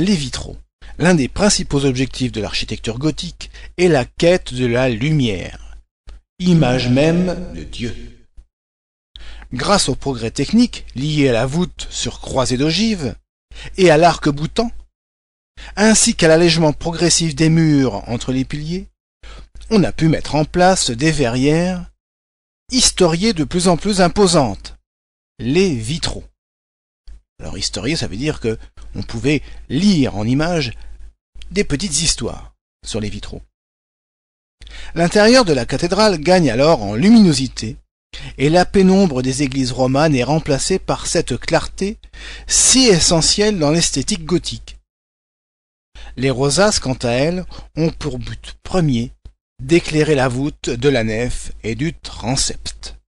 les vitraux. L'un des principaux objectifs de l'architecture gothique est la quête de la lumière, image même de Dieu. Grâce aux progrès techniques liés à la voûte sur croisée d'ogives et à l'arc-boutant, ainsi qu'à l'allègement progressif des murs entre les piliers, on a pu mettre en place des verrières historiées de plus en plus imposantes, les vitraux. Alors historier, ça veut dire que on pouvait lire en images des petites histoires sur les vitraux. L'intérieur de la cathédrale gagne alors en luminosité, et la pénombre des églises romanes est remplacée par cette clarté si essentielle dans l'esthétique gothique. Les rosaces, quant à elles, ont pour but premier d'éclairer la voûte de la nef et du transept.